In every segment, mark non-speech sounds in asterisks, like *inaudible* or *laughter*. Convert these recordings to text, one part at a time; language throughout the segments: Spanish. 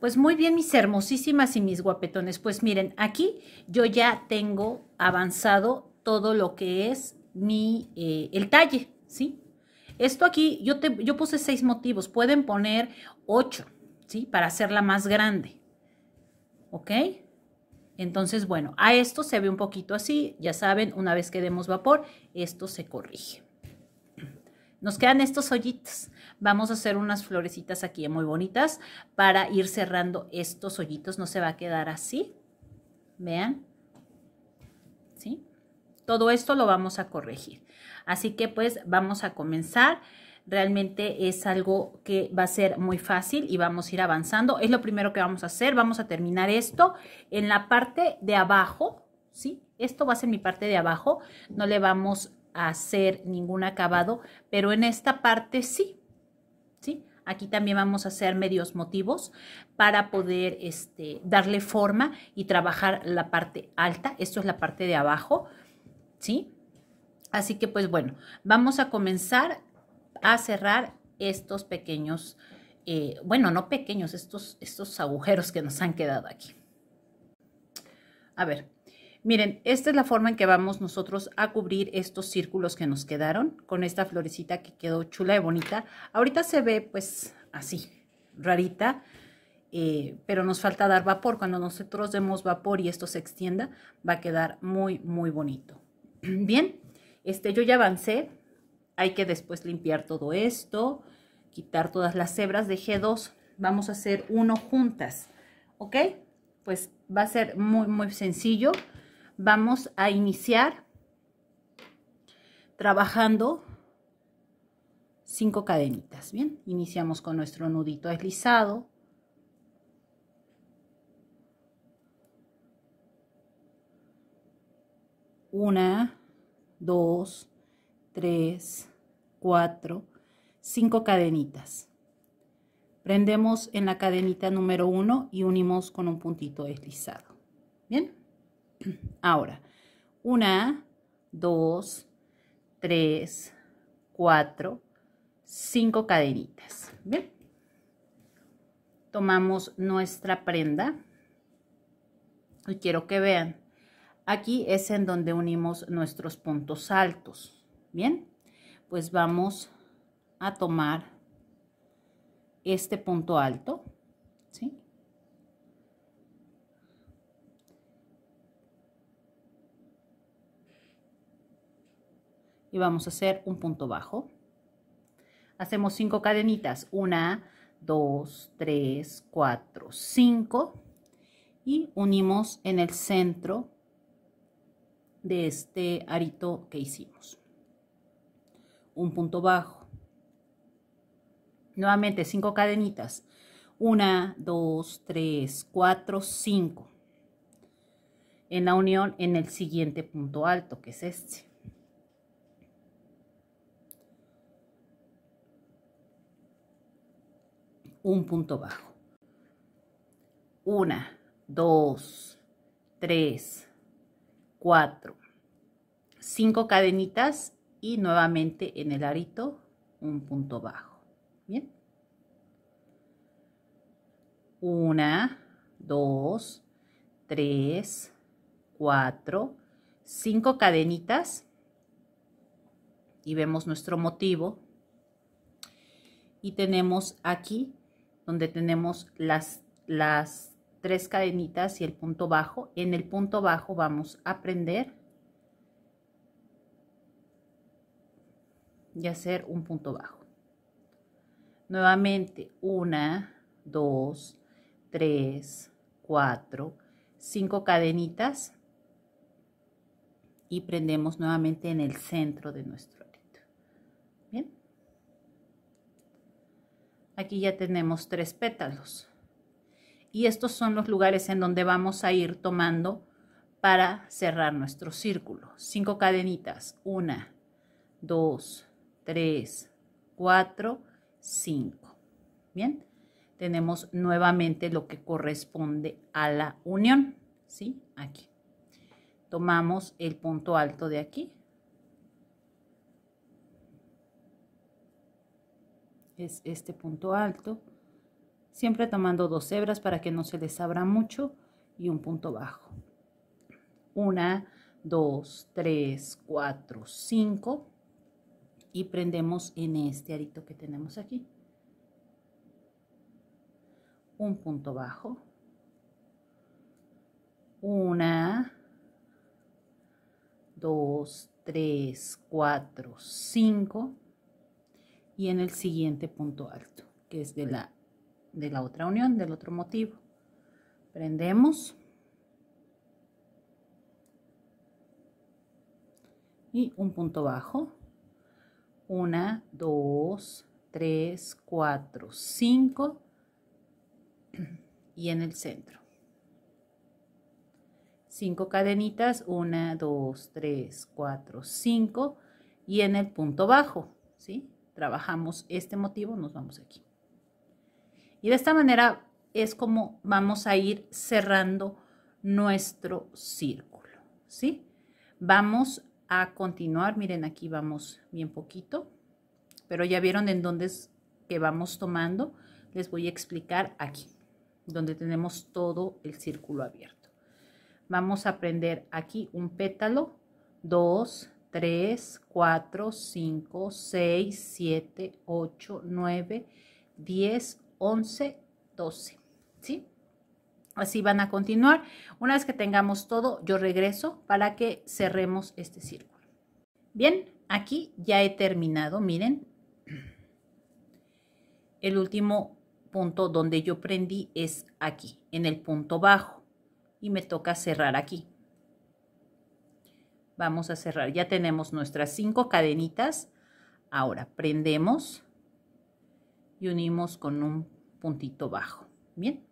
Pues muy bien, mis hermosísimas y mis guapetones. Pues miren, aquí yo ya tengo avanzado todo lo que es mi, eh, el talle, ¿sí? Esto aquí, yo, yo puse seis motivos, pueden poner ocho, ¿sí? Para hacerla más grande, ¿ok? Entonces, bueno, a esto se ve un poquito así, ya saben, una vez que demos vapor, esto se corrige. Nos quedan estos hoyitos. Vamos a hacer unas florecitas aquí muy bonitas para ir cerrando estos hoyitos. No se va a quedar así. Vean. ¿Sí? Todo esto lo vamos a corregir. Así que pues vamos a comenzar. Realmente es algo que va a ser muy fácil y vamos a ir avanzando. Es lo primero que vamos a hacer. Vamos a terminar esto en la parte de abajo. ¿Sí? Esto va a ser mi parte de abajo. No le vamos hacer ningún acabado, pero en esta parte sí, ¿sí? Aquí también vamos a hacer medios motivos para poder este, darle forma y trabajar la parte alta. Esto es la parte de abajo, ¿sí? Así que pues bueno, vamos a comenzar a cerrar estos pequeños, eh, bueno, no pequeños, estos, estos agujeros que nos han quedado aquí. A ver, Miren, esta es la forma en que vamos nosotros a cubrir estos círculos que nos quedaron con esta florecita que quedó chula y bonita. Ahorita se ve pues así, rarita, eh, pero nos falta dar vapor. Cuando nosotros demos vapor y esto se extienda, va a quedar muy, muy bonito. *clears throat* Bien, este, yo ya avancé. Hay que después limpiar todo esto, quitar todas las hebras. G2 vamos a hacer uno juntas, ¿ok? Pues va a ser muy, muy sencillo vamos a iniciar trabajando cinco cadenitas, ¿bien? Iniciamos con nuestro nudito deslizado. Una, dos, tres, cuatro, cinco cadenitas. Prendemos en la cadenita número uno y unimos con un puntito deslizado. ¿Bien? Ahora, una, dos, tres, cuatro, cinco cadenitas. Bien. Tomamos nuestra prenda y quiero que vean. Aquí es en donde unimos nuestros puntos altos. Bien, pues vamos a tomar este punto alto, ¿sí? y vamos a hacer un punto bajo. Hacemos cinco cadenitas, 1, 2, 3, 4, 5 y unimos en el centro de este arito que hicimos. Un punto bajo. Nuevamente cinco cadenitas. 1, 2, 3, 4, 5. En la unión en el siguiente punto alto, que es este. un punto bajo. Una, dos, tres, cuatro, cinco cadenitas y nuevamente en el arito un punto bajo. Bien. Una, dos, tres, cuatro, cinco cadenitas y vemos nuestro motivo y tenemos aquí donde tenemos las, las tres cadenitas y el punto bajo. En el punto bajo vamos a prender y hacer un punto bajo. Nuevamente, una, dos, tres, cuatro, cinco cadenitas y prendemos nuevamente en el centro de nuestro Aquí ya tenemos tres pétalos. Y estos son los lugares en donde vamos a ir tomando para cerrar nuestro círculo. Cinco cadenitas. Una, dos, tres, cuatro, cinco. Bien, tenemos nuevamente lo que corresponde a la unión. ¿Sí? Aquí. Tomamos el punto alto de aquí es este punto alto, siempre tomando dos hebras para que no se les abra mucho y un punto bajo. Una, dos, tres, cuatro, cinco y prendemos en este arito que tenemos aquí. Un punto bajo. Una, dos, tres, cuatro, cinco y en el siguiente punto alto, que es de la, de la otra unión, del otro motivo. Prendemos. Y un punto bajo. Una, dos, tres, cuatro, cinco. Y en el centro. Cinco cadenitas. Una, dos, tres, cuatro, cinco. Y en el punto bajo. ¿Sí? trabajamos este motivo, nos vamos aquí. Y de esta manera es como vamos a ir cerrando nuestro círculo, ¿sí? Vamos a continuar, miren aquí vamos bien poquito, pero ya vieron en dónde es que vamos tomando, les voy a explicar aquí, donde tenemos todo el círculo abierto. Vamos a prender aquí un pétalo, dos, 3, 4, 5, 6, 7, 8, 9, 10, 11, 12. ¿Sí? Así van a continuar. Una vez que tengamos todo, yo regreso para que cerremos este círculo. Bien, aquí ya he terminado. Miren, el último punto donde yo prendí es aquí, en el punto bajo. Y me toca cerrar aquí vamos a cerrar. Ya tenemos nuestras cinco cadenitas. Ahora prendemos y unimos con un puntito bajo. Bien.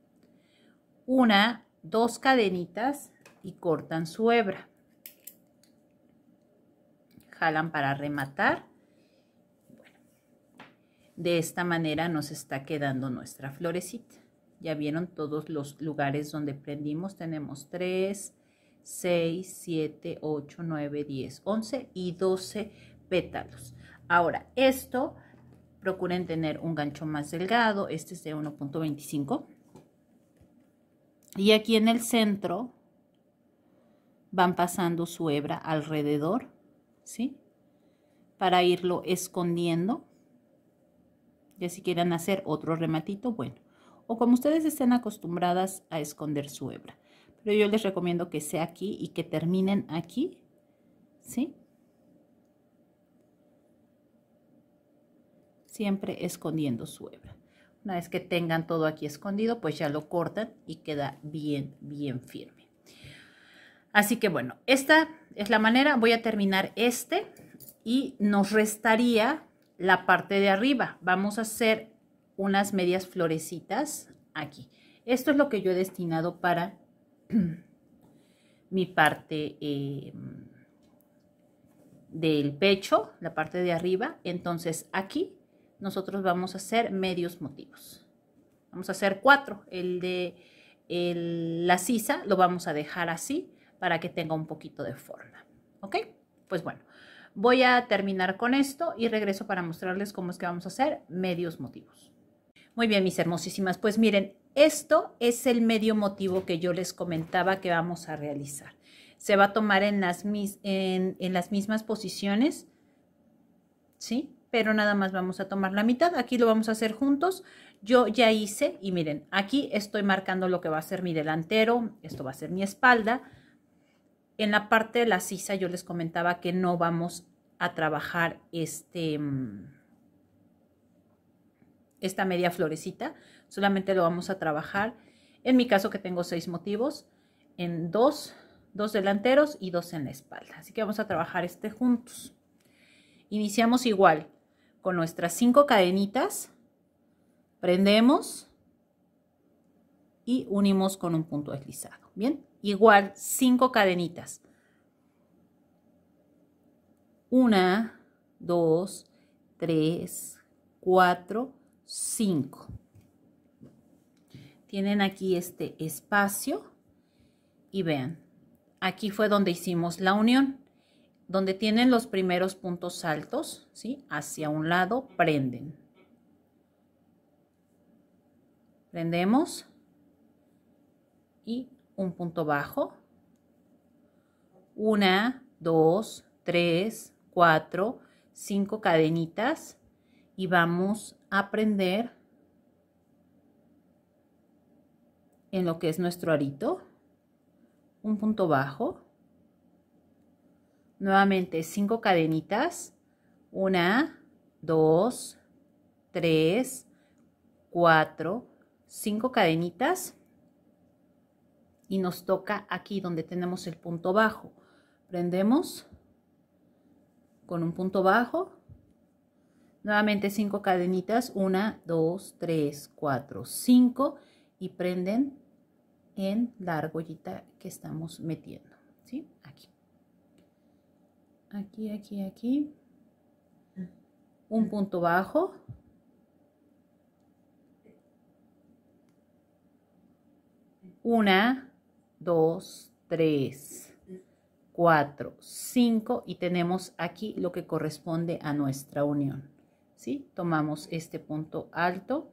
Una, dos cadenitas y cortan su hebra. Jalan para rematar. de esta manera nos está quedando nuestra florecita. Ya vieron todos los lugares donde prendimos. Tenemos tres, 6, 7, 8, 9, 10, 11 y 12 pétalos. Ahora, esto, procuren tener un gancho más delgado, este es de 1.25. Y aquí en el centro van pasando su hebra alrededor, ¿sí? Para irlo escondiendo. Ya si quieren hacer otro rematito, bueno. O como ustedes estén acostumbradas a esconder su hebra pero yo les recomiendo que sea aquí y que terminen aquí, ¿sí? Siempre escondiendo su hebra. Una vez que tengan todo aquí escondido, pues ya lo cortan y queda bien, bien firme. Así que bueno, esta es la manera. Voy a terminar este y nos restaría la parte de arriba. Vamos a hacer unas medias florecitas aquí. Esto es lo que yo he destinado para *clears throat* mi parte eh, del pecho, la parte de arriba. Entonces aquí nosotros vamos a hacer medios motivos. Vamos a hacer cuatro. El de la sisa lo vamos a dejar así para que tenga un poquito de forma. ¿Ok? Pues bueno, voy a terminar con esto y regreso para mostrarles cómo es que vamos a hacer medios motivos. Muy bien, mis hermosísimas. Pues miren, esto es el medio motivo que yo les comentaba que vamos a realizar. Se va a tomar en las, mismas posiciones, ¿sí? Pero nada más vamos a tomar la mitad. Aquí lo vamos a hacer juntos. Yo ya hice y miren, aquí estoy marcando lo que va a ser mi delantero. Esto va a ser mi espalda. En la parte de la sisa yo les comentaba que no vamos a trabajar este, mm, esta media florecita solamente lo vamos a trabajar. En mi caso que tengo seis motivos, en dos, dos delanteros y dos en la espalda. Así que vamos a trabajar este juntos. Iniciamos igual con nuestras cinco cadenitas, prendemos y unimos con un punto deslizado. Bien, igual cinco cadenitas. Una, dos, tres, cuatro, cinco tienen aquí este espacio y vean, aquí fue donde hicimos la unión, donde tienen los primeros puntos altos, ¿sí? Hacia un lado prenden. Prendemos y un punto bajo. Una, dos, tres, cuatro, cinco cadenitas y vamos a prender en lo que es nuestro arito, un punto bajo, nuevamente 5 cadenitas, 1, 2, 3, 4, 5 cadenitas y nos toca aquí donde tenemos el punto bajo. Prendemos con un punto bajo, nuevamente 5 cadenitas, 1, 2, 3, 4, 5 y prenden en la argollita que estamos metiendo, ¿sí? Aquí. Aquí, aquí, aquí. Un punto bajo. Una, dos, tres, cuatro, cinco y tenemos aquí lo que corresponde a nuestra unión, ¿sí? Tomamos este punto alto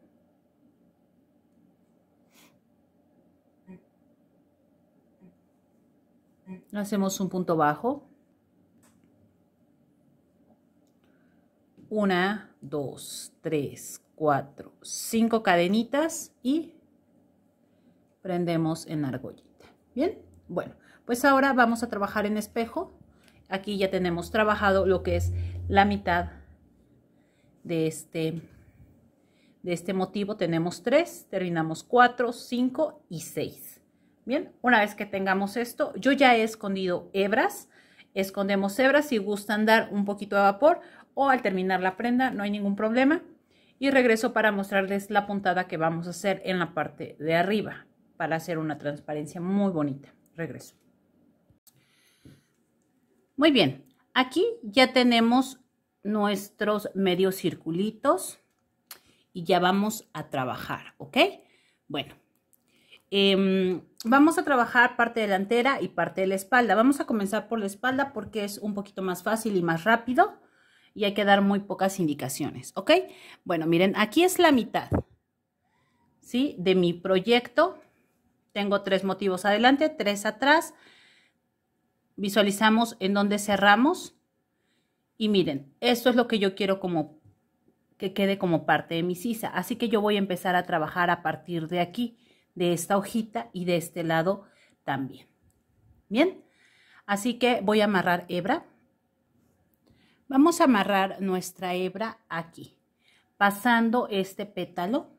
hacemos un punto bajo, una, dos, tres, cuatro, cinco cadenitas y prendemos en argollita. Bien, bueno, pues ahora vamos a trabajar en espejo. Aquí ya tenemos trabajado lo que es la mitad de este, de este motivo. Tenemos tres, terminamos cuatro, cinco y seis. Bien, una vez que tengamos esto, yo ya he escondido hebras, escondemos hebras si gustan dar un poquito de vapor o al terminar la prenda no hay ningún problema. Y regreso para mostrarles la puntada que vamos a hacer en la parte de arriba para hacer una transparencia muy bonita. Regreso. Muy bien, aquí ya tenemos nuestros medios circulitos y ya vamos a trabajar, ¿ok? Bueno, em, Vamos a trabajar parte delantera y parte de la espalda. Vamos a comenzar por la espalda porque es un poquito más fácil y más rápido y hay que dar muy pocas indicaciones, ¿ok? Bueno, miren, aquí es la mitad, ¿sí? De mi proyecto. Tengo tres motivos adelante, tres atrás. Visualizamos en dónde cerramos. Y miren, esto es lo que yo quiero como que quede como parte de mi sisa. Así que yo voy a empezar a trabajar a partir de aquí de esta hojita y de este lado también. Bien, así que voy a amarrar hebra. Vamos a amarrar nuestra hebra aquí, pasando este pétalo.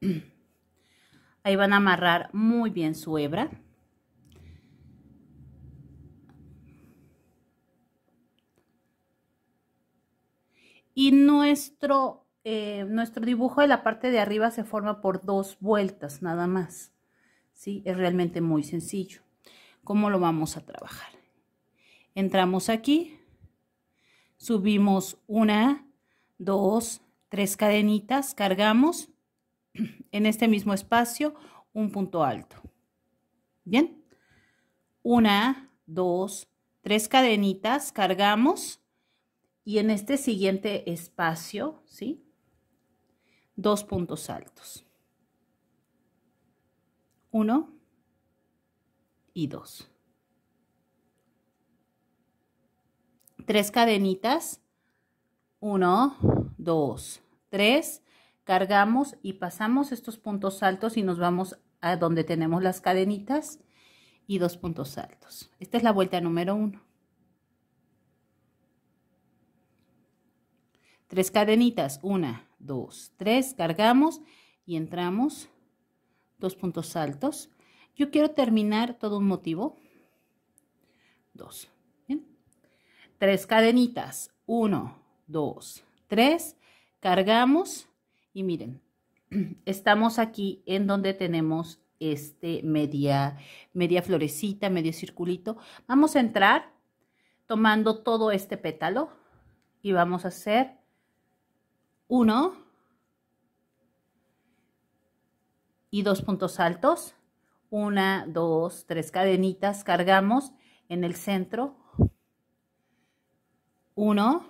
*clears throat* Ahí van a amarrar muy bien su hebra. Y nuestro eh, nuestro dibujo de la parte de arriba se forma por dos vueltas nada más. ¿sí? Es realmente muy sencillo. ¿Cómo lo vamos a trabajar? Entramos aquí, subimos una, dos, tres cadenitas, cargamos *clears throat* en este mismo espacio un punto alto. Bien, una, dos, tres cadenitas, cargamos y en este siguiente espacio, ¿sí? dos puntos altos. Uno y dos. Tres cadenitas. Uno, dos, tres. Cargamos y pasamos estos puntos altos y nos vamos a donde tenemos las cadenitas y dos puntos altos. Esta es la vuelta número uno. Tres cadenitas. Una, dos tres cargamos y entramos, dos puntos altos. Yo quiero terminar todo un motivo, dos tres cadenitas, uno dos tres cargamos y miren, *clears throat* estamos aquí en donde tenemos este media, media florecita, medio circulito. Vamos a entrar tomando todo este pétalo y vamos a hacer 1 y dos puntos altos, 1, 2, 3 cadenitas, cargamos en el centro, 1,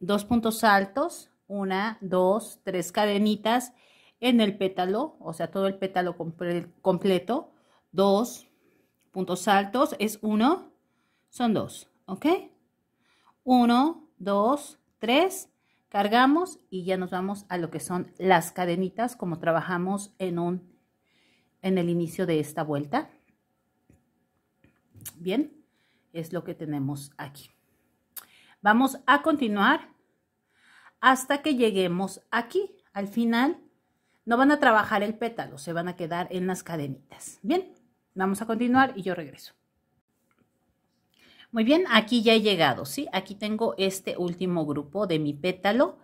dos puntos altos, 1, 2, 3 cadenitas en el pétalo, o sea, todo el pétalo completo, 2 puntos altos, es 1, son 2, ¿ok? 1, 2, 3. Tres, cargamos y ya nos vamos a lo que son las cadenitas como trabajamos en, un, en el inicio de esta vuelta. Bien, es lo que tenemos aquí. Vamos a continuar hasta que lleguemos aquí. Al final no van a trabajar el pétalo, se van a quedar en las cadenitas. Bien, vamos a continuar y yo regreso. Muy bien, aquí ya he llegado, ¿sí? Aquí tengo este último grupo de mi pétalo.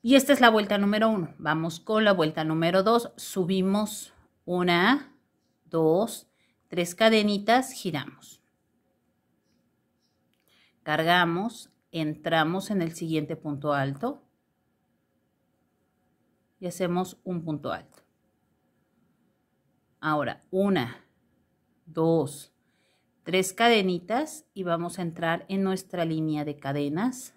Y esta es la vuelta número uno. Vamos con la vuelta número dos. Subimos una, dos, tres cadenitas, giramos. Cargamos, entramos en el siguiente punto alto y hacemos un punto alto. Ahora, una, dos, tres cadenitas y vamos a entrar en nuestra línea de cadenas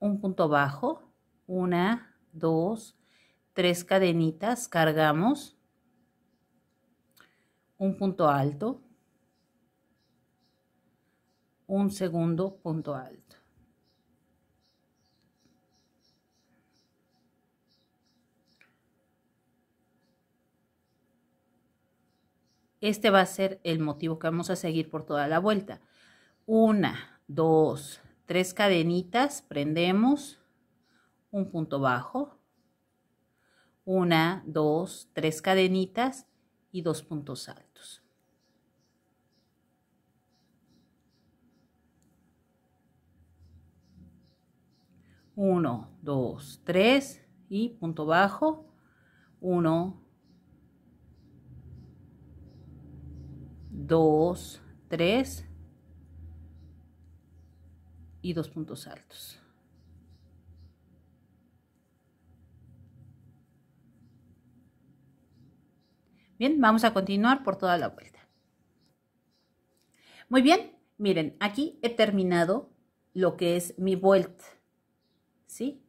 un punto bajo una dos tres cadenitas cargamos un punto alto un segundo punto alto Este va a ser el motivo que vamos a seguir por toda la vuelta. Una, dos, tres cadenitas, prendemos, un punto bajo, una, dos, tres cadenitas y dos puntos altos. Uno, dos, tres y punto bajo, uno, 2, 3 y dos puntos altos. Bien, vamos a continuar por toda la vuelta. Muy bien, miren, aquí he terminado lo que es mi vuelta, ¿sí?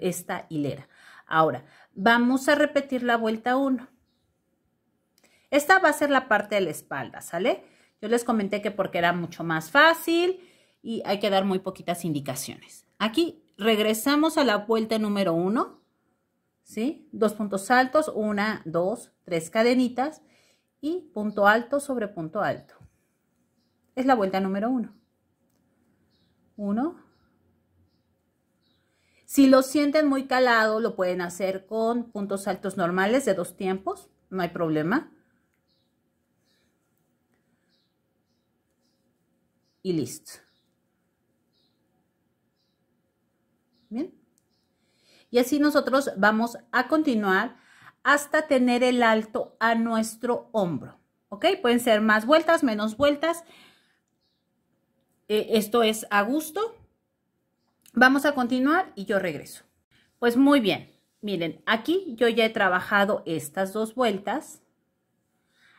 Esta hilera. Ahora, vamos a repetir la vuelta 1. Esta va a ser la parte de la espalda, ¿sale? Yo les comenté que porque era mucho más fácil y hay que dar muy poquitas indicaciones. Aquí regresamos a la vuelta número uno, ¿sí? Dos puntos altos, una, dos, tres cadenitas y punto alto sobre punto alto. Es la vuelta número uno. Uno. Si lo sienten muy calado, lo pueden hacer con puntos altos normales de dos tiempos, no hay problema. y listo. Bien. Y así nosotros vamos a continuar hasta tener el alto a nuestro hombro. ¿Ok? Pueden ser más vueltas, menos vueltas. Eh, esto es a gusto. Vamos a continuar y yo regreso. Pues muy bien. Miren, aquí yo ya he trabajado estas dos vueltas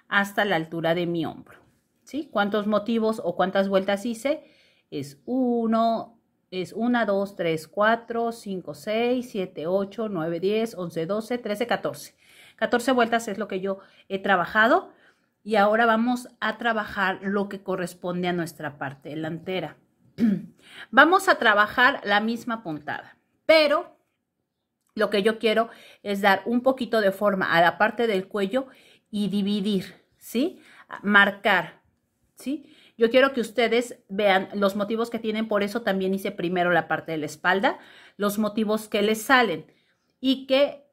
hasta la altura de mi hombro. ¿sí? ¿Cuántos motivos o cuántas vueltas hice? Es 1, es 1, 2, 3, 4, 5, 6, 7, 8, 9, 10, 11, 12, 13, 14. 14 vueltas es lo que yo he trabajado y ahora vamos a trabajar lo que corresponde a nuestra parte delantera. *clears throat* vamos a trabajar la misma puntada, pero lo que yo quiero es dar un poquito de forma a la parte del cuello y dividir, ¿sí? Marcar yo quiero que ustedes vean los motivos que tienen, por eso también hice primero la parte de la espalda, los motivos que les salen y que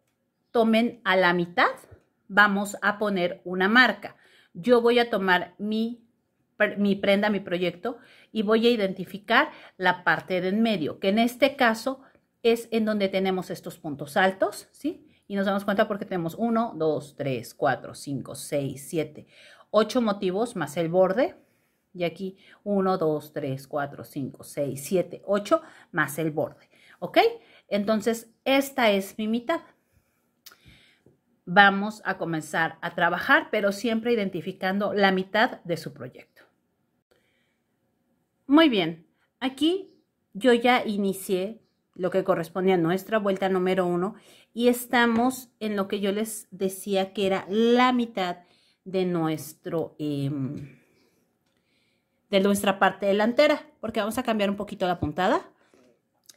tomen a la mitad, vamos a poner una marca. Yo voy a tomar mi, prenda, mi proyecto y voy a identificar la parte de en medio, que en este caso es en donde tenemos estos puntos altos, ¿sí? Y nos damos cuenta porque tenemos 1, 2, 3, 4, 5, 6, 7, 8 motivos más el borde. Y aquí 1, 2, 3, 4, 5, 6, 7, 8 más el borde. ¿Ok? Entonces, esta es mi mitad. Vamos a comenzar a trabajar, pero siempre identificando la mitad de su proyecto. Muy bien, aquí yo ya inicié lo que corresponde a nuestra vuelta número 1, y estamos en lo que yo les decía que era la mitad de, nuestro, em, de nuestra parte delantera, porque vamos a cambiar un poquito la puntada.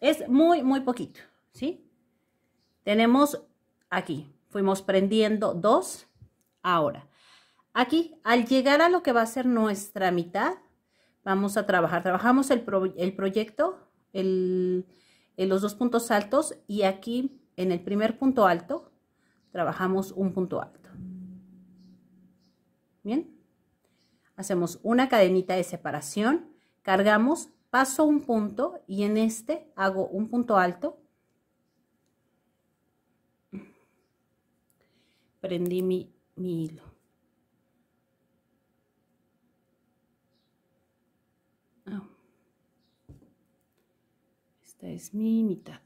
Es muy, muy poquito, ¿sí? Tenemos aquí, fuimos prendiendo dos. Ahora, aquí, al llegar a lo que va a ser nuestra mitad, vamos a trabajar. Trabajamos el, el proyecto, en los dos puntos altos y aquí en el primer punto alto trabajamos un punto alto. Bien. Hacemos una cadenita de separación, cargamos, paso un punto y en este hago un punto alto. Prendí mi, hilo. Ah. Esta es mi mitad.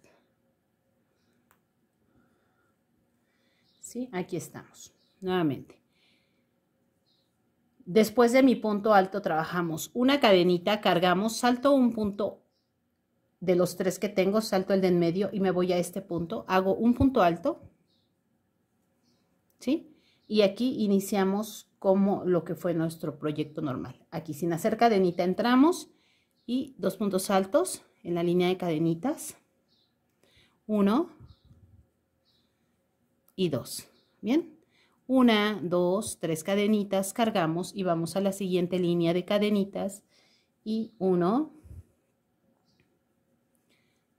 ¿Sí? Aquí estamos, nuevamente. Después de mi punto alto trabajamos una cadenita, cargamos, salto un punto de los tres que tengo, salto el de en medio y me voy a este punto, hago un punto alto, ¿sí? Y aquí iniciamos como lo que fue nuestro proyecto normal. Aquí sin hacer cadenita entramos y dos puntos altos en la línea de cadenitas, uno y dos, ¿bien? Una, dos, tres cadenitas, cargamos y vamos a la siguiente línea de cadenitas. Y uno,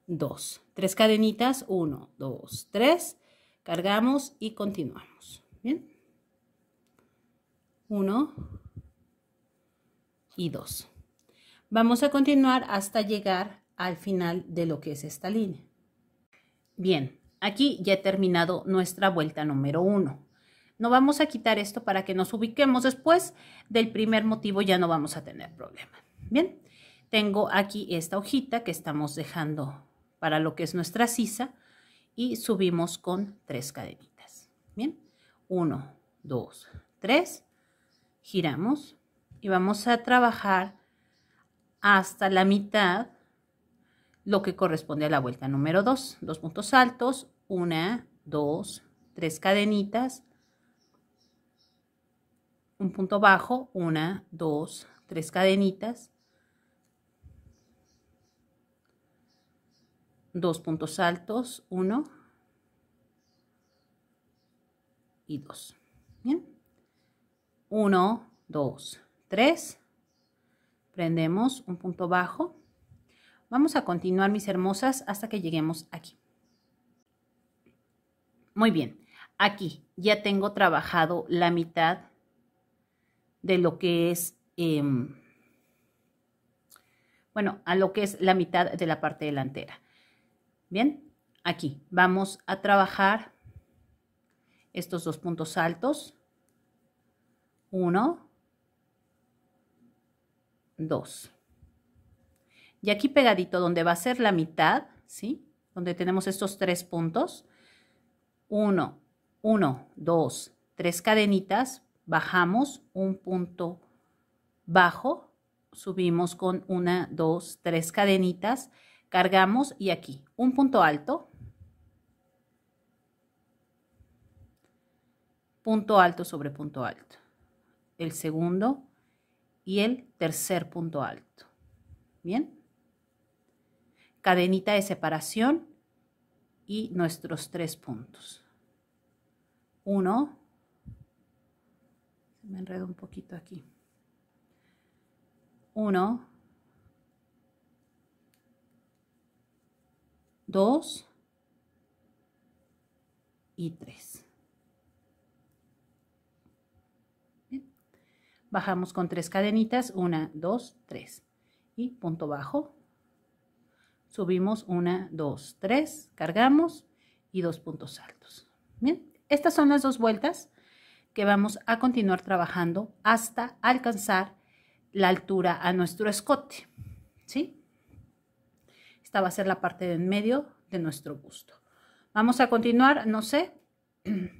dos, tres cadenitas, uno, dos, tres, cargamos y continuamos. Bien. Uno y dos. Vamos a continuar hasta llegar al final de lo que es esta línea. Bien, aquí ya he terminado nuestra vuelta número uno. No vamos a quitar esto para que nos ubiquemos después del primer motivo, ya no vamos a tener problema. Bien, tengo aquí esta hojita que estamos dejando para lo que es nuestra sisa y subimos con tres cadenitas. Bien, uno, dos, tres, giramos y vamos a trabajar hasta la mitad lo que corresponde a la vuelta número dos. Dos puntos altos, una, dos, tres cadenitas, un punto bajo, una, dos, tres cadenitas, dos puntos altos, uno y dos. Bien. Uno, dos, tres. Prendemos un punto bajo. Vamos a continuar, mis hermosas, hasta que lleguemos aquí. Muy bien, aquí ya tengo trabajado la mitad de lo que es, em, bueno, a lo que es la mitad de la parte delantera. Bien, aquí vamos a trabajar estos dos puntos altos. Uno, dos. Y aquí pegadito, donde va a ser la mitad, ¿sí? Donde tenemos estos tres puntos. Uno, uno, dos, tres cadenitas bajamos un punto bajo, subimos con una, dos, tres cadenitas, cargamos y aquí un punto alto, punto alto sobre punto alto, el segundo y el tercer punto alto. Bien. Cadenita de separación y nuestros tres puntos. Uno, me enredo un poquito aquí. Uno, dos y tres. Bajamos con tres cadenitas, una, dos, tres. Y punto bajo. Subimos una, dos, tres, cargamos y dos puntos altos. Bien, estas son las dos vueltas que vamos a continuar trabajando hasta alcanzar la altura a nuestro escote, ¿sí? Esta va a ser la parte de en medio de nuestro busto. Vamos a continuar, no sé,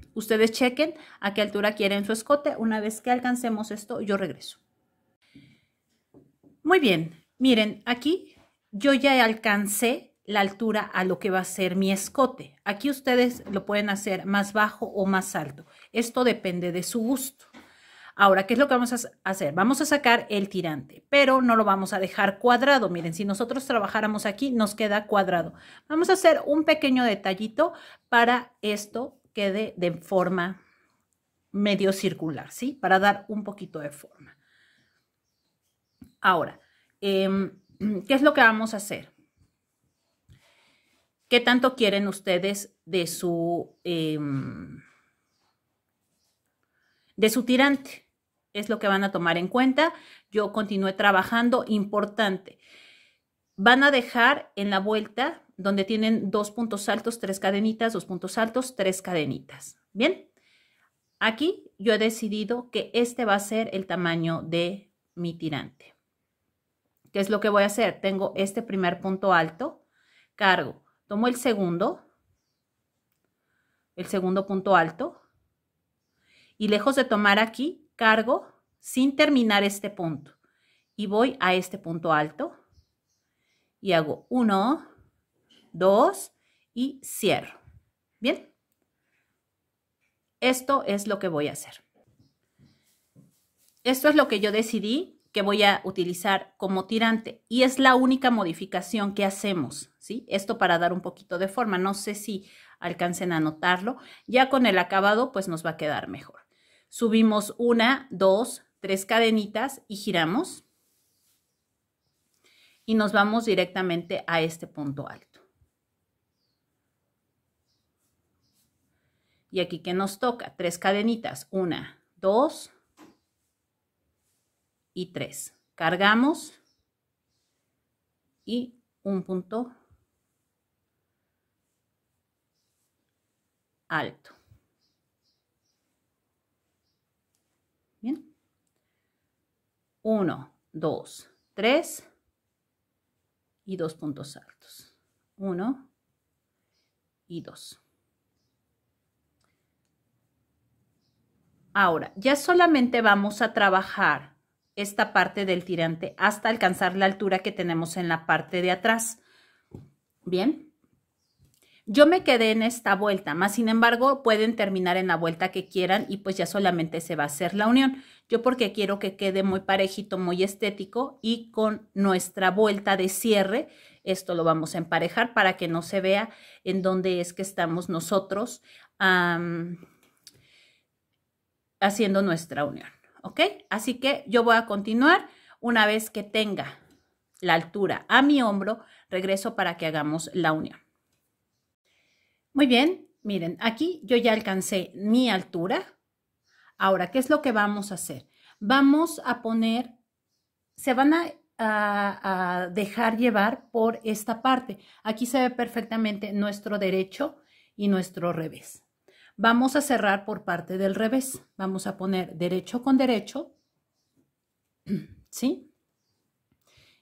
*clears throat* ustedes chequen a qué altura quieren su escote. Una vez que alcancemos esto, yo regreso. Muy bien, miren, aquí yo ya alcancé la altura a lo que va a ser mi escote. Aquí ustedes lo pueden hacer más bajo o más alto. Esto depende de su gusto. Ahora, ¿qué es lo que vamos a hacer? Vamos a sacar el tirante, pero no lo vamos a dejar cuadrado. Miren, si nosotros trabajáramos aquí, nos queda cuadrado. Vamos a hacer un pequeño detallito para esto quede de forma medio circular, ¿sí? Para dar un poquito de forma. Ahora, em, *clears throat* ¿qué es lo que vamos a hacer? ¿Qué tanto quieren ustedes de su, em, de su tirante? Es lo que van a tomar en cuenta. Yo continué trabajando. Importante. Van a dejar en la vuelta donde tienen dos puntos altos, tres cadenitas, dos puntos altos, tres cadenitas. Bien. Aquí yo he decidido que este va a ser el tamaño de mi tirante. ¿Qué es lo que voy a hacer? Tengo este primer punto alto, cargo Tomo el segundo, el segundo punto alto, y lejos de tomar aquí, cargo sin terminar este punto. Y voy a este punto alto y hago uno, dos y cierro. ¿Bien? Esto es lo que voy a hacer. Esto es lo que yo decidí que voy a utilizar como tirante y es la única modificación que hacemos, ¿sí? Esto para dar un poquito de forma, no sé si alcancen a notarlo, ya con el acabado pues nos va a quedar mejor. Subimos una, dos, tres cadenitas y giramos y nos vamos directamente a este punto alto. Y aquí que nos toca, tres cadenitas, una, dos, y 3. Cargamos y un punto alto. Bien. 1, 2, 3 y dos puntos altos. 1 y 2. Ahora, ya solamente vamos a trabajar esta parte del tirante hasta alcanzar la altura que tenemos en la parte de atrás. Bien. Yo me quedé en esta vuelta, más sin embargo pueden terminar en la vuelta que quieran y pues ya solamente se va a hacer la unión. Yo porque quiero que quede muy parejito, muy estético y con nuestra vuelta de cierre, esto lo vamos a emparejar para que no se vea en dónde es que estamos nosotros haciendo nuestra unión. ¿ok? Así que yo voy a continuar una vez que tenga la altura a mi hombro, regreso para que hagamos la unión. Muy bien, miren, aquí yo ya alcancé mi altura. Ahora, ¿qué es lo que vamos a hacer? Vamos a poner, se van a, a dejar llevar por esta parte. Aquí se ve perfectamente nuestro derecho y nuestro revés. Vamos a cerrar por parte del revés. Vamos a poner derecho con derecho, *clears throat* ¿sí?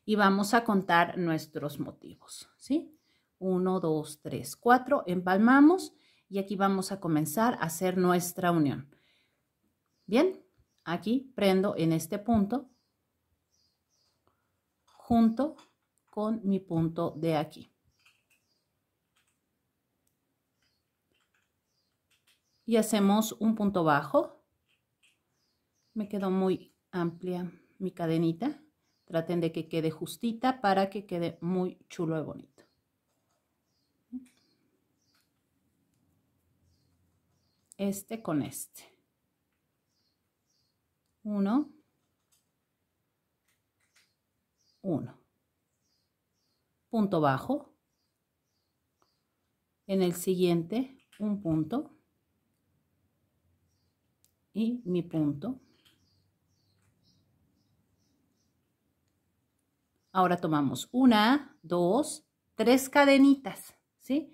Y vamos a contar nuestros motivos, ¿sí? Uno, dos, tres, cuatro, empalmamos y aquí vamos a comenzar a hacer nuestra unión. Bien, aquí prendo en este punto junto con mi punto de aquí. y hacemos un punto bajo. Me quedó muy amplia mi cadenita. Traten de que quede justita para que quede muy chulo y bonito. Este con este. Uno. Uno. Punto bajo. En el siguiente, un punto y mi punto. Ahora tomamos una, dos, tres cadenitas, ¿sí?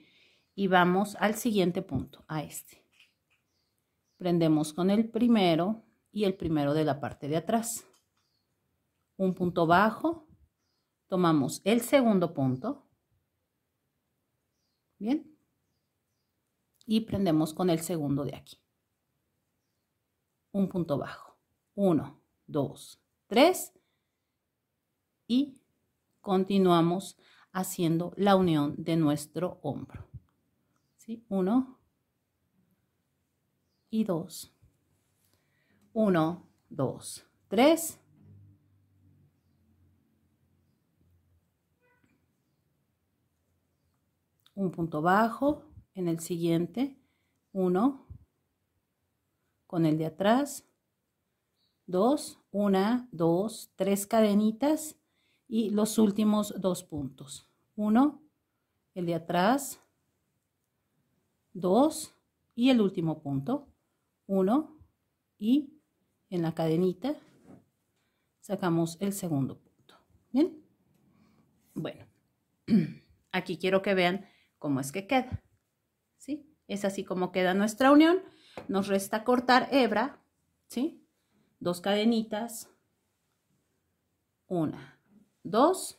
Y vamos al siguiente punto, a este. Prendemos con el primero y el primero de la parte de atrás. Un punto bajo, tomamos el segundo punto, ¿bien? Y prendemos con el segundo de aquí un punto bajo. 1, 2, 3 y continuamos haciendo la unión de nuestro hombro. 1 y 2. 1, 2, 3. Un punto bajo en el siguiente. 1, con el de atrás, dos, una, dos, tres cadenitas y los últimos dos puntos. Uno, el de atrás, dos y el último punto. Uno y en la cadenita sacamos el segundo punto. ¿Bien? Bueno, *clears throat* aquí quiero que vean cómo es que queda. ¿Sí? Es así como queda nuestra unión. Nos resta cortar hebra, ¿sí? Dos cadenitas. Una, dos.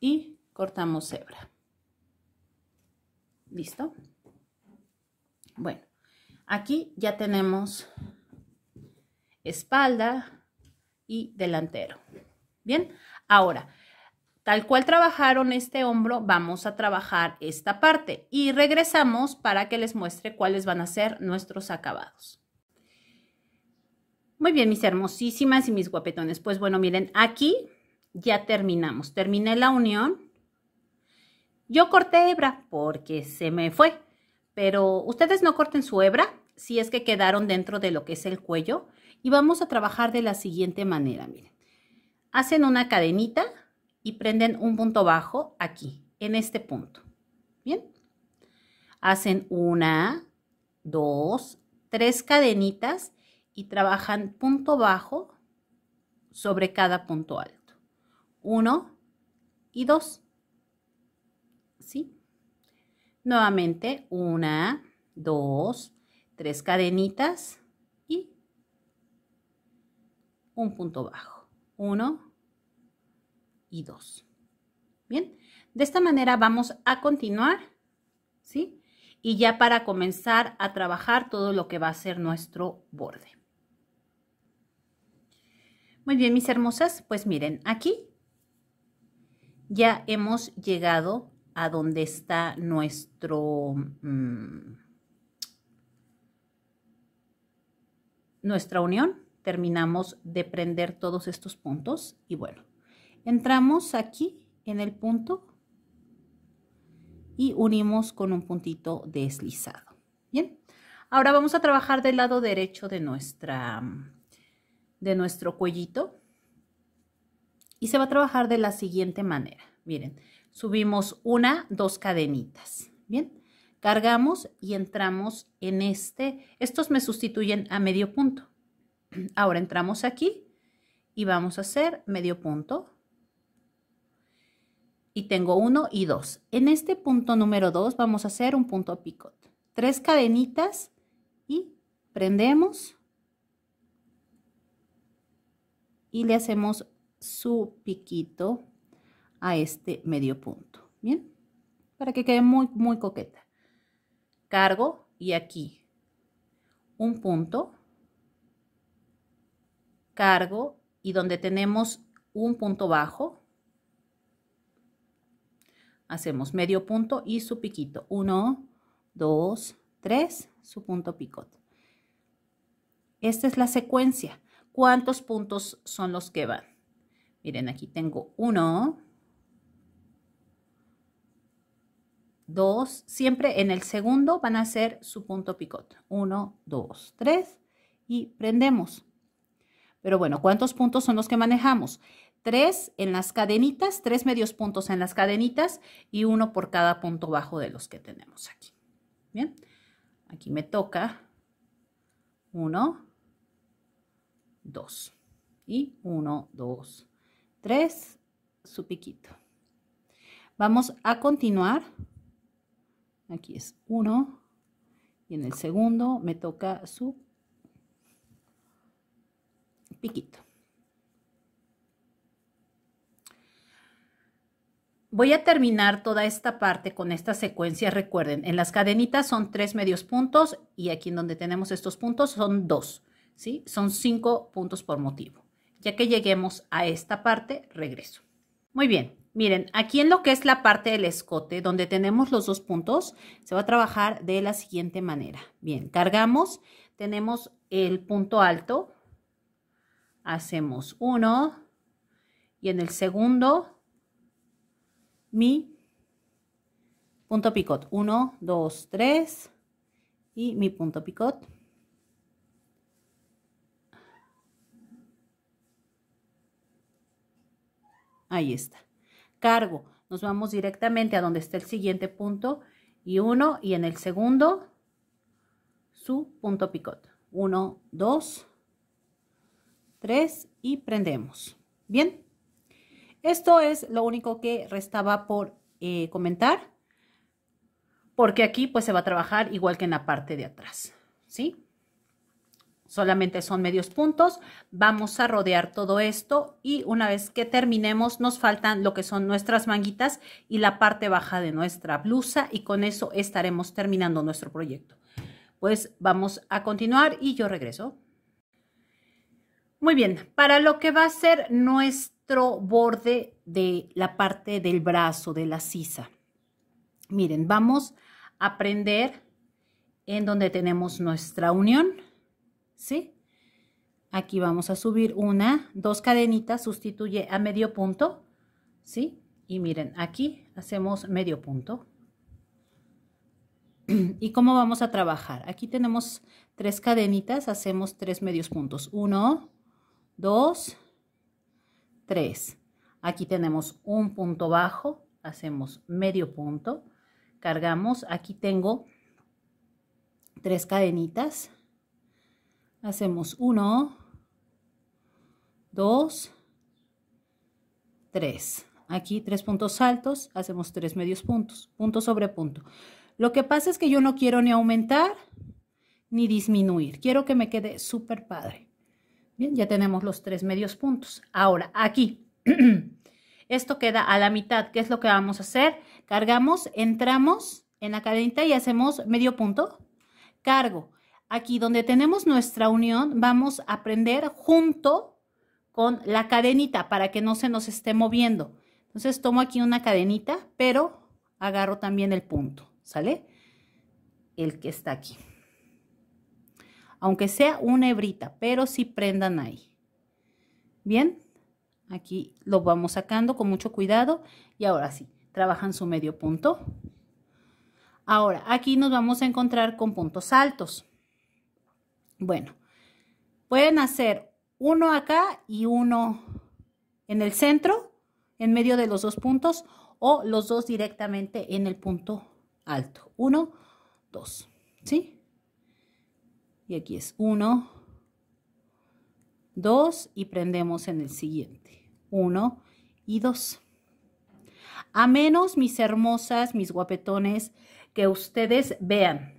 Y cortamos hebra. ¿Listo? Bueno, aquí ya tenemos espalda y delantero. Bien, ahora Tal cual trabajaron este hombro, vamos a trabajar esta parte y regresamos para que les muestre cuáles van a ser nuestros acabados. Muy bien, mis hermosísimas y mis guapetones. Pues bueno, miren, aquí ya terminamos. Terminé la unión. Yo corté hebra porque se me fue, pero ustedes no corten su hebra si es que quedaron dentro de lo que es el cuello. Y vamos a trabajar de la siguiente manera, miren. Hacen una cadenita y prenden un punto bajo aquí, en este punto. Bien. Hacen una, dos, tres cadenitas y trabajan punto bajo sobre cada punto alto. Uno y dos. ¿Sí? Nuevamente, una, dos, tres cadenitas y un punto bajo. Uno y 2. Bien, de esta manera vamos a continuar, ¿sí? Y ya para comenzar a trabajar todo lo que va a ser nuestro borde. Muy bien, mis hermosas, pues miren, aquí ya hemos llegado a donde está nuestro... Mm, nuestra unión, terminamos de prender todos estos puntos y bueno, entramos aquí en el punto y unimos con un puntito deslizado. Bien, ahora vamos a trabajar del lado derecho de, nuestra, de nuestro cuellito y se va a trabajar de la siguiente manera. Miren, subimos una, dos cadenitas, bien, cargamos y entramos en este, estos me sustituyen a medio punto. Ahora entramos aquí y vamos a hacer medio punto, y tengo uno y dos. En este punto número 2 vamos a hacer un punto picot. Tres cadenitas y prendemos y le hacemos su piquito a este medio punto. Bien, para que quede muy, muy coqueta. Cargo y aquí un punto, cargo y donde tenemos un punto bajo, Hacemos medio punto y su piquito. 1, 2, 3, su punto picot. Esta es la secuencia. ¿Cuántos puntos son los que van? Miren, aquí tengo 1, 2, siempre en el segundo van a ser su punto picot. 1, 2, 3 y prendemos. Pero bueno, ¿cuántos puntos son los que manejamos? tres en las cadenitas, tres medios puntos en las cadenitas y uno por cada punto bajo de los que tenemos aquí. Bien, aquí me toca uno, dos y uno, dos, tres, su piquito. Vamos a continuar. Aquí es uno y en el segundo me toca su piquito. Voy a terminar toda esta parte con esta secuencia. Recuerden, en las cadenitas son tres medios puntos y aquí en donde tenemos estos puntos son dos, ¿sí? Son cinco puntos por motivo. Ya que lleguemos a esta parte, regreso. Muy bien, miren, aquí en lo que es la parte del escote, donde tenemos los dos puntos, se va a trabajar de la siguiente manera. Bien, cargamos, tenemos el punto alto, hacemos uno y en el segundo mi punto picot. 1, 2, 3 y mi punto picot. Ahí está. Cargo. Nos vamos directamente a donde está el siguiente punto y 1 y en el segundo su punto picot. 1, 2, 3 y prendemos. Bien. Esto es lo único que restaba por eh, comentar, porque aquí pues se va a trabajar igual que en la parte de atrás, ¿sí? Solamente son medios puntos, vamos a rodear todo esto y una vez que terminemos nos faltan lo que son nuestras manguitas y la parte baja de nuestra blusa y con eso estaremos terminando nuestro proyecto. Pues vamos a continuar y yo regreso. Muy bien, para lo que va a ser nuestra borde de la parte del brazo, de la sisa. Miren, vamos a prender en donde tenemos nuestra unión, si Aquí vamos a subir una, dos cadenitas, sustituye a medio punto, ¿sí? Y miren, aquí hacemos medio punto. *clears throat* ¿Y cómo vamos a trabajar? Aquí tenemos tres cadenitas, hacemos tres medios puntos. Uno, dos, 3. Aquí tenemos un punto bajo, hacemos medio punto, cargamos, aquí tengo tres cadenitas, hacemos 1, 2, 3. Aquí tres puntos altos, hacemos tres medios puntos, punto sobre punto. Lo que pasa es que yo no quiero ni aumentar ni disminuir, quiero que me quede súper padre. Bien, ya tenemos los tres medios puntos. Ahora, aquí, *clears throat* esto queda a la mitad. ¿Qué es lo que vamos a hacer? Cargamos, entramos en la cadenita y hacemos medio punto. Cargo. Aquí donde tenemos nuestra unión, vamos a prender junto con la cadenita para que no se nos esté moviendo. Entonces tomo aquí una cadenita, pero agarro también el punto, ¿sale? El que está aquí aunque sea una hebrita, pero si prendan ahí. Bien, aquí lo vamos sacando con mucho cuidado y ahora sí, trabajan su medio punto. Ahora, aquí nos vamos a encontrar con puntos altos. Bueno, pueden hacer uno acá y uno en el centro, en medio de los dos puntos, o los dos directamente en el punto alto. Uno, dos, ¿sí? y aquí es uno, 2 y prendemos en el siguiente. 1 y 2. A menos, mis hermosas, mis guapetones, que ustedes vean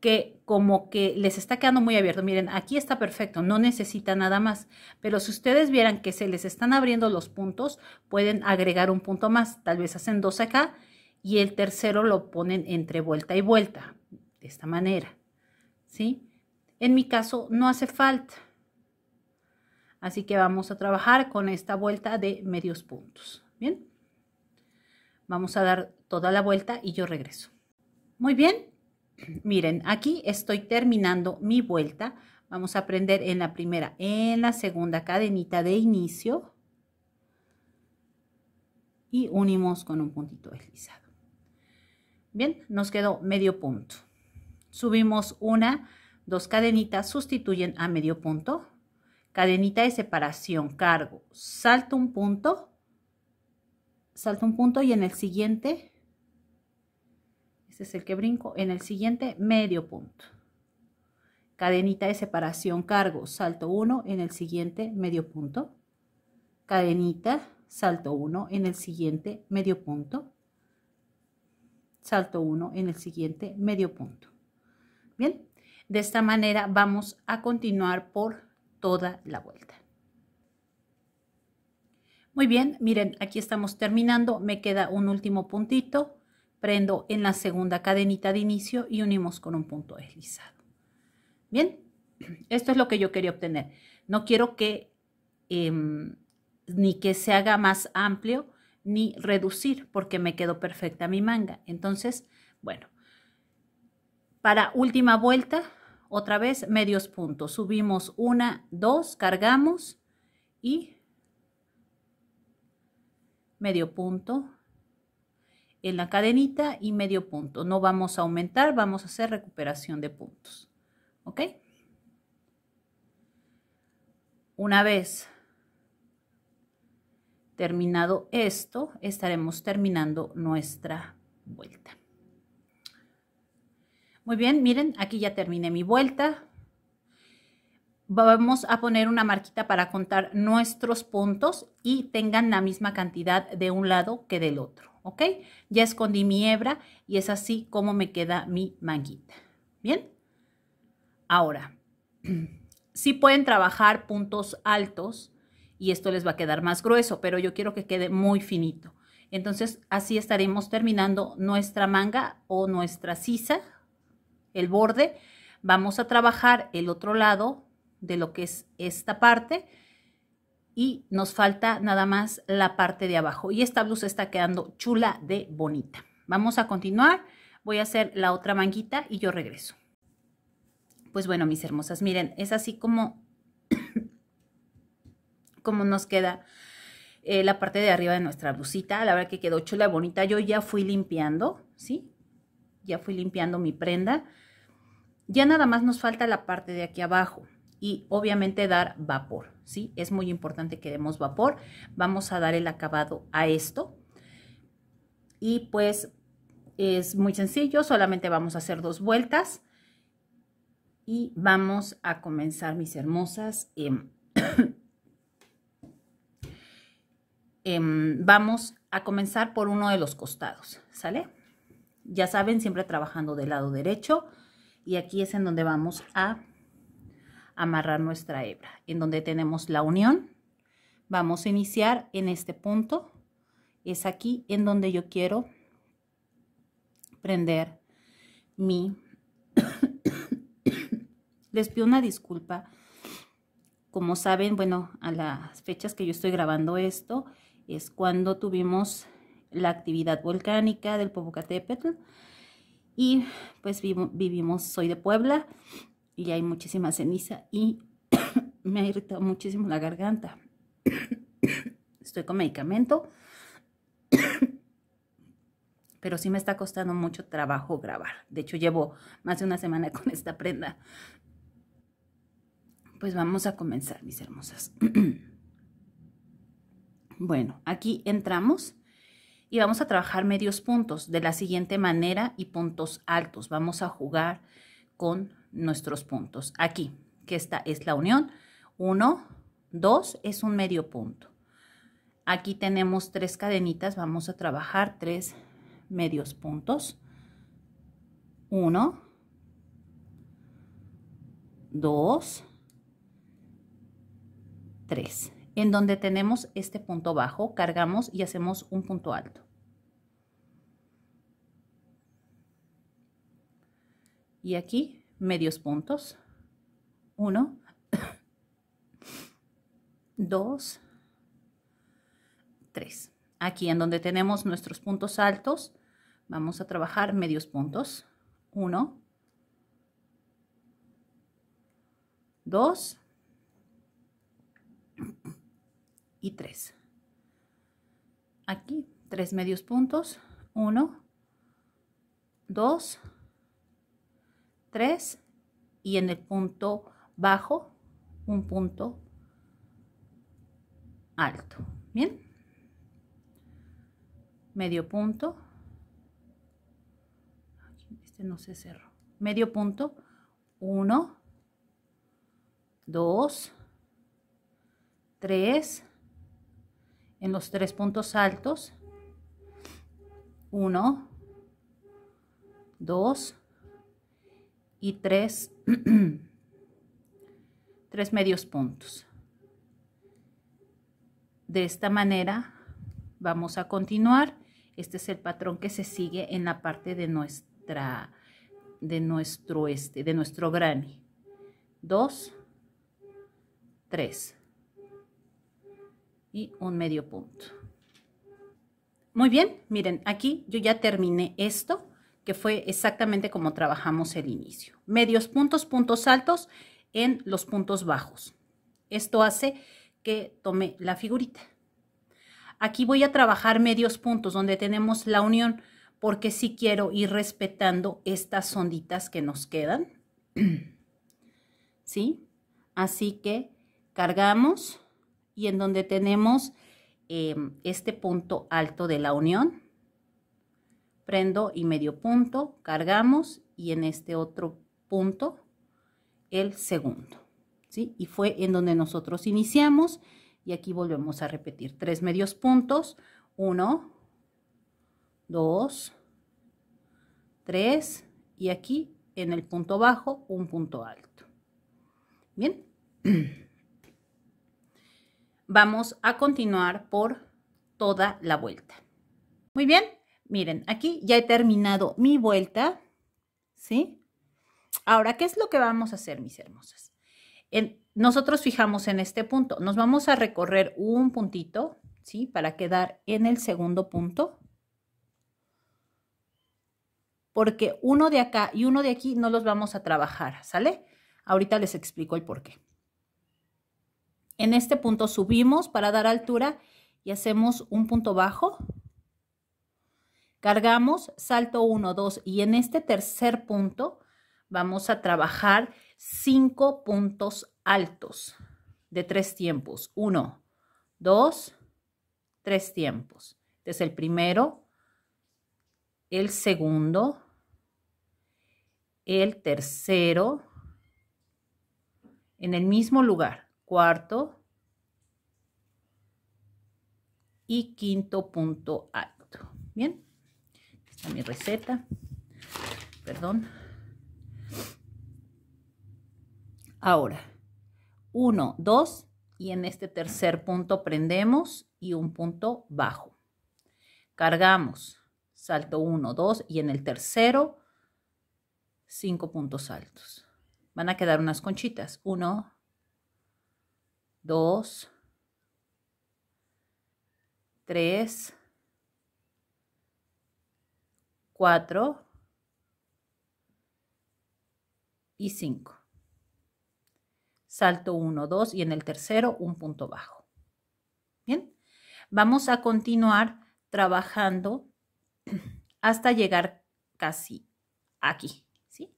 que como que les está quedando muy abierto. Miren, aquí está perfecto, no necesita nada más. Pero si ustedes vieran que se les están abriendo los puntos, pueden agregar un punto más. Tal vez hacen dos acá y el tercero lo ponen entre vuelta y vuelta de esta manera, ¿sí? En mi caso no hace falta. Así que vamos a trabajar con esta vuelta de medios puntos, ¿bien? Vamos a dar toda la vuelta y yo regreso. Muy bien, *clears throat* miren, aquí estoy terminando mi vuelta. Vamos a aprender en la primera, en la segunda cadenita de inicio y unimos con un puntito deslizado. Bien, nos quedó medio punto. Subimos una, dos cadenitas, sustituyen a medio punto, cadenita de separación, cargo, salto un punto, salto un punto y en el siguiente, este es el que brinco, en el siguiente medio punto. Cadenita de separación, cargo, salto uno en el siguiente medio punto. Cadenita, salto uno en el siguiente medio punto. Salto uno en el siguiente medio punto. Bien, de esta manera vamos a continuar por toda la vuelta. Muy bien, miren, aquí estamos terminando, me queda un último puntito, prendo en la segunda cadenita de inicio y unimos con un punto deslizado. Bien, *clears throat* esto es lo que yo quería obtener. No quiero que em, ni que se haga más amplio ni reducir porque me quedó perfecta mi manga. Entonces, bueno, para última vuelta, otra vez medios puntos. Subimos una, dos, cargamos y medio punto en la cadenita y medio punto. No vamos a aumentar, vamos a hacer recuperación de puntos. ¿Ok? Una vez terminado esto, estaremos terminando nuestra vuelta. Muy bien, miren, aquí ya terminé mi vuelta. Vamos a poner una marquita para contar nuestros puntos y tengan la misma cantidad de un lado que del otro, ¿ok? Ya escondí mi hebra y es así como me queda mi manguita, ¿bien? Ahora, *clears throat* sí pueden trabajar puntos altos y esto les va a quedar más grueso, pero yo quiero que quede muy finito. Entonces, así estaremos terminando nuestra manga o nuestra sisa el borde, vamos a trabajar el otro lado de lo que es esta parte y nos falta nada más la parte de abajo. Y esta blusa está quedando chula de bonita. Vamos a continuar, voy a hacer la otra manguita y yo regreso. Pues bueno, mis hermosas, miren, es así como, *coughs* como nos queda eh, la parte de arriba de nuestra blusita. La verdad que quedó chula, bonita. Yo ya fui limpiando, ¿sí? Ya fui limpiando mi prenda ya nada más nos falta la parte de aquí abajo y obviamente dar vapor, ¿sí? Es muy importante que demos vapor. Vamos a dar el acabado a esto. Y pues es muy sencillo, solamente vamos a hacer dos vueltas. Y vamos a comenzar, mis hermosas. Em, *coughs* em, vamos a comenzar por uno de los costados, ¿sale? Ya saben, siempre trabajando del lado derecho y aquí es en donde vamos a amarrar nuestra hebra en donde tenemos la unión vamos a iniciar en este punto es aquí en donde yo quiero prender mi *coughs* les pido una disculpa como saben bueno a las fechas que yo estoy grabando esto es cuando tuvimos la actividad volcánica del Popocatépetl y pues vivimos, soy de Puebla y hay muchísima ceniza y *coughs* me ha irritado muchísimo la garganta. *coughs* Estoy con medicamento, *coughs* pero sí me está costando mucho trabajo grabar. De hecho, llevo más de una semana con esta prenda. Pues vamos a comenzar, mis hermosas. Bueno, aquí entramos y vamos a trabajar medios puntos de la siguiente manera y puntos altos. Vamos a jugar con nuestros puntos. Aquí, que esta es la unión. 1, 2 es un medio punto. Aquí tenemos tres cadenitas, vamos a trabajar tres medios puntos. 1, 2, 3 en donde tenemos este punto bajo, cargamos y hacemos un punto alto. Y aquí medios puntos. Uno. *coughs* Dos. Tres. Aquí en donde tenemos nuestros puntos altos, vamos a trabajar medios puntos. uno dos y 3. Aquí, tres medios puntos, 1, 2, 3 y en el punto bajo un punto alto. Bien. Medio punto. Este no se cerró. Medio punto. 1, 2, 3 en los tres puntos altos. Uno, dos y tres, *clears throat* tres medios puntos. De esta manera vamos a continuar. Este es el patrón que se sigue en la parte de nuestra de nuestro este, de nuestro granny. 2 3 y un medio punto. Muy bien, miren, aquí yo ya terminé esto, que fue exactamente como trabajamos el inicio. Medios puntos, puntos altos en los puntos bajos. Esto hace que tome la figurita. Aquí voy a trabajar medios puntos donde tenemos la unión porque si quiero ir respetando estas onditas que nos quedan. *clears throat* ¿Sí? Así que cargamos y en donde tenemos eh, este punto alto de la unión. Prendo y medio punto, cargamos y en este otro punto el segundo. ¿sí? Y fue en donde nosotros iniciamos y aquí volvemos a repetir tres medios puntos, uno, dos, tres y aquí en el punto bajo un punto alto. Bien. *clears throat* vamos a continuar por toda la vuelta. Muy bien, miren, aquí ya he terminado mi vuelta, ¿sí? Ahora, ¿qué es lo que vamos a hacer, mis hermosas? En, nosotros fijamos en este punto, nos vamos a recorrer un puntito, ¿sí? Para quedar en el segundo punto. Porque uno de acá y uno de aquí no los vamos a trabajar, ¿sale? Ahorita les explico el porqué. En este punto subimos para dar altura y hacemos un punto bajo. Cargamos, salto 1, 2 y en este tercer punto vamos a trabajar 5 puntos altos de 3 tiempos. 1, 2, 3 tiempos. Este es el primero, el segundo, el tercero, en el mismo lugar cuarto y quinto punto alto. Bien, esta está mi receta. Perdón. Ahora, uno dos y en este tercer punto prendemos y un punto bajo. Cargamos, salto uno dos y en el tercero, cinco puntos altos. Van a quedar unas conchitas. 1, 2, 3, 4 y 5. Salto 1, 2 y en el tercero un punto bajo. Bien, vamos a continuar trabajando *clears throat* hasta llegar casi aquí. ¿sí?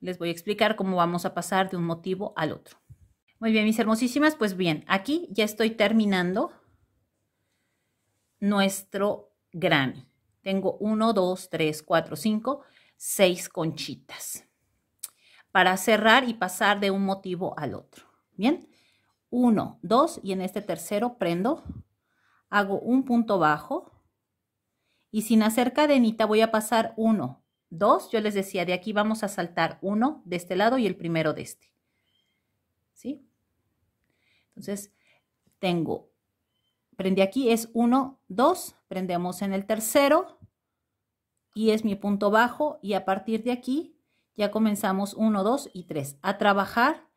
Les voy a explicar cómo vamos a pasar de un motivo al otro. Muy bien, mis hermosísimas, pues bien, aquí ya estoy terminando nuestro granny. Tengo 1, 2, 3, 4, 5, seis conchitas para cerrar y pasar de un motivo al otro. Bien, 1, 2 y en este tercero prendo, hago un punto bajo y sin hacer cadenita voy a pasar uno, dos, yo les decía, de aquí vamos a saltar uno de este lado y el primero de este. ¿Sí? Entonces, tengo, prende aquí, es 1, 2, prendemos en el tercero y es mi punto bajo y a partir de aquí ya comenzamos 1, 2 y 3 a trabajar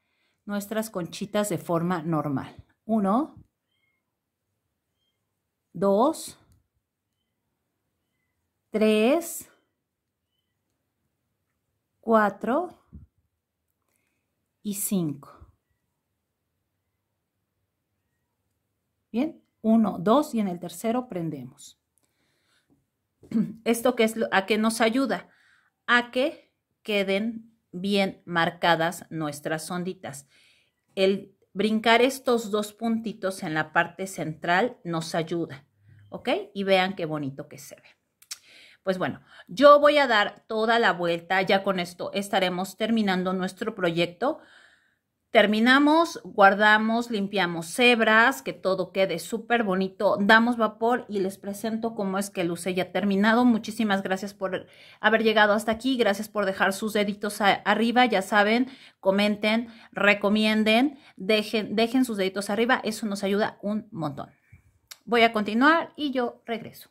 nuestras conchitas de forma normal. 1, 2, 3, 4 y 5. Bien, uno, dos y en el tercero prendemos. ¿Esto que es lo, a qué nos ayuda? A que queden bien marcadas nuestras onditas. El brincar estos dos puntitos en la parte central nos ayuda, ¿ok? Y vean qué bonito que se ve. Pues bueno, yo voy a dar toda la vuelta, ya con esto estaremos terminando nuestro proyecto. Terminamos, guardamos, limpiamos cebras que todo quede súper bonito, damos vapor y les presento cómo es que luce ya terminado. Muchísimas gracias por haber llegado hasta aquí, gracias por dejar sus deditos arriba, ya saben, comenten, recomienden, dejen, dejen sus deditos arriba, eso nos ayuda un montón. Voy a continuar y yo regreso.